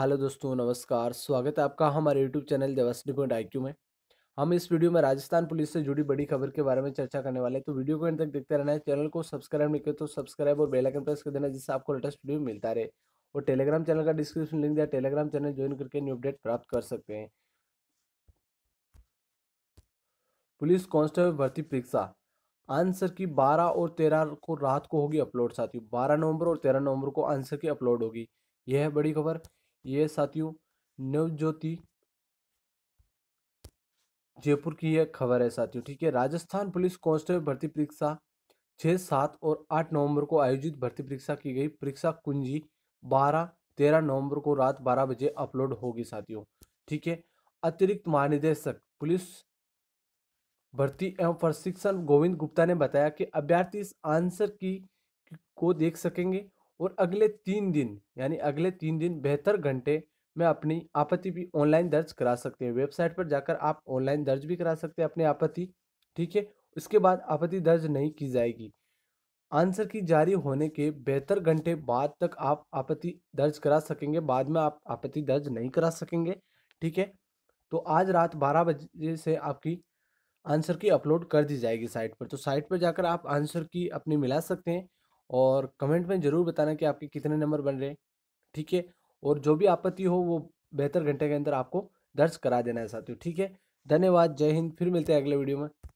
hello दोस्तों नमस्कार स्वागत है आपका हमारे यूट्यूब चैनल देवस्टी पॉइंट आई में हम इस वीडियो में राजस्थान पुलिस से जुड़ी बड़ी खबर के बारे में चर्चा करने वाले हैं तो वीडियो को अंत तक देखते रहना है चैनल को सब्सक्राइब नहीं करें तो सब्सक्राइब और बेल आइकन प्रेस कर देना जिससे आपको लेटेस्ट वीडियो मिलता रहे और टेलीग्राम चैनल का डिस्क्रिप्शन लिंक दिया टेलीग्राम चैनल ज्वाइन करके न्यू अपडेट प्राप्त कर सकते हैं पुलिस कांस्टेबल भर्ती परीक्षा आंसर की बारह और तेरह को रात को होगी अपलोड साथियों बारह नवंबर और तेरह नवंबर को आंसर की अपलोड होगी यह है बड़ी खबर ये साथियों नवज्योति जयपुर की यह खबर है साथियों ठीक है राजस्थान पुलिस कांस्टेबल भर्ती परीक्षा छः सात और आठ नवंबर को आयोजित भर्ती परीक्षा की गई परीक्षा कुंजी बारह तेरह नवंबर को रात बारह बजे अपलोड होगी साथियों ठीक है अतिरिक्त महानिदेशक पुलिस भर्ती एवं प्रशिक्षण गोविंद गुप्ता ने बताया कि अभ्यर्थी इस आंसर की को देख सकेंगे और अगले तीन दिन यानी अगले तीन दिन बेहतर घंटे में अपनी आपत्ति भी ऑनलाइन दर्ज करा सकते हैं वेबसाइट पर जाकर आप ऑनलाइन दर्ज भी करा सकते हैं अपनी आपत्ति ठीक है उसके बाद आपत्ति दर्ज नहीं की जाएगी आंसर की जारी होने के बेहतर घंटे बाद तक आप आपत्ति दर्ज करा सकेंगे बाद में आप आपत्ति दर्ज नहीं करा सकेंगे ठीक है तो आज रात बारह बजे से आपकी आंसर की अपलोड कर दी जाएगी साइट पर तो साइट पर जाकर आप आंसर की अपनी मिला सकते हैं और कमेंट में ज़रूर बताना कि आपके कितने नंबर बन रहे हैं ठीक है और जो भी आपत्ति हो वो बेहतर घंटे के अंदर आपको दर्ज करा देना है साथियों ठीक है धन्यवाद जय हिंद फिर मिलते हैं अगले वीडियो में